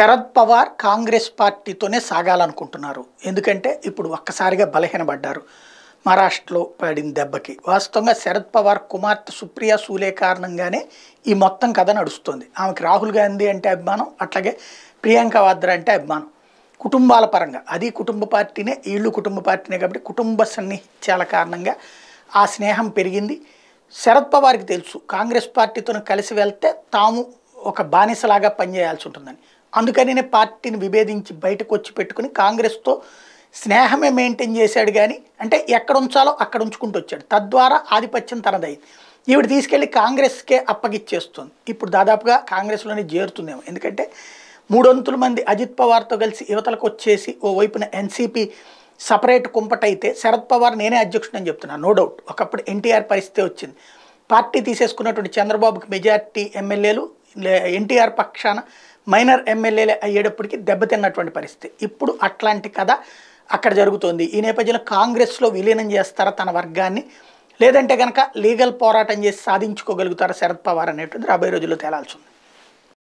శరద్ పవార్ కాంగ్రెస్ పార్టీతోనే సాగాలనుకుంటున్నారు ఎందుకంటే ఇప్పుడు ఒక్కసారిగా బలహీనపడ్డారు మహారాష్ట్రలో పడిన దెబ్బకి వాస్తవంగా శరద్ పవార్ కుమార్తె సుప్రియ సూలే కారణంగానే ఈ మొత్తం కథ నడుస్తుంది ఆమెకి రాహుల్ గాంధీ అంటే అభిమానం అట్లాగే ప్రియాంక వాద్రా అంటే అభిమానం కుటుంబాల పరంగా అది కుటుంబ పార్టీనే వీళ్ళు కుటుంబ పార్టీనే కాబట్టి కుటుంబ సన్నిహిత్యాల కారణంగా ఆ స్నేహం పెరిగింది శరద్ పవార్కి తెలుసు కాంగ్రెస్ పార్టీతో కలిసి వెళ్తే తాము ఒక బానిసలాగా పనిచేయాల్సి ఉంటుందని అందుకనే పార్టీని విభేదించి బయటకు వచ్చి పెట్టుకుని కాంగ్రెస్తో స్నేహమే మెయింటైన్ చేశాడు కానీ అంటే ఎక్కడ ఉంచాలో అక్కడ ఉంచుకుంటూ వచ్చాడు తద్వారా ఆధిపత్యం తనదై ఈవిడ తీసుకెళ్ళి కాంగ్రెస్కే అప్పగిచ్చేస్తుంది ఇప్పుడు దాదాపుగా కాంగ్రెస్లోనే చేరుతుందేమో ఎందుకంటే మూడొంతుల మంది అజిత్ పవార్తో కలిసి యువతలకు వచ్చేసి ఓవైపున ఎన్సీపీ సపరేట్ కుంపటైతే శరద్ పవార్ నేనే అధ్యక్షుడని చెప్తున్నాను నో డౌట్ ఒకప్పుడు ఎన్టీఆర్ పరిస్థితి వచ్చింది పార్టీ తీసేసుకున్నటువంటి చంద్రబాబుకి మెజార్టీ ఎమ్మెల్యేలు ఎన్టీఆర్ పక్షాన మైనర్ ఎమ్మెల్యేలే అయ్యేటప్పటికి దెబ్బతిన్నటువంటి పరిస్థితి ఇప్పుడు అట్లాంటి కథ అక్కడ జరుగుతోంది ఈ నేపథ్యంలో కాంగ్రెస్లో విలీనం చేస్తారా తన వర్గాన్ని లేదంటే కనుక లీగల్ పోరాటం చేసి సాధించుకోగలుగుతారా శరద్ పవార్ అనేటువంటిది రాబోయే రోజుల్లో తేలాల్సి ఉంది